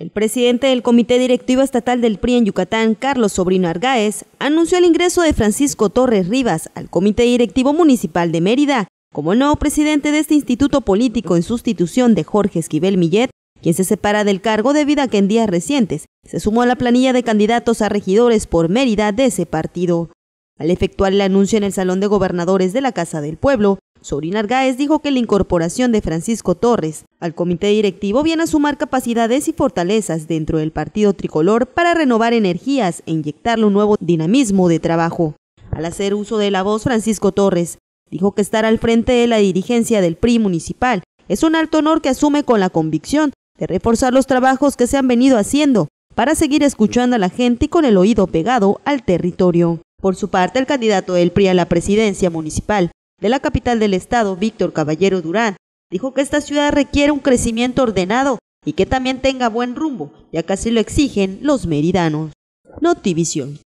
El presidente del Comité Directivo Estatal del PRI en Yucatán, Carlos Sobrino Argáez, anunció el ingreso de Francisco Torres Rivas al Comité Directivo Municipal de Mérida como nuevo presidente de este instituto político en sustitución de Jorge Esquivel Millet, quien se separa del cargo debido a que en días recientes se sumó a la planilla de candidatos a regidores por Mérida de ese partido. Al efectuar el anuncio en el Salón de Gobernadores de la Casa del Pueblo, Sobrina Argaez dijo que la incorporación de Francisco Torres al comité directivo viene a sumar capacidades y fortalezas dentro del partido tricolor para renovar energías e inyectarle un nuevo dinamismo de trabajo. Al hacer uso de la voz, Francisco Torres dijo que estar al frente de la dirigencia del PRI municipal es un alto honor que asume con la convicción de reforzar los trabajos que se han venido haciendo para seguir escuchando a la gente y con el oído pegado al territorio. Por su parte, el candidato del PRI a la presidencia municipal, de la capital del estado, Víctor Caballero Durán, dijo que esta ciudad requiere un crecimiento ordenado y que también tenga buen rumbo, ya que así lo exigen los meridanos. Notivision.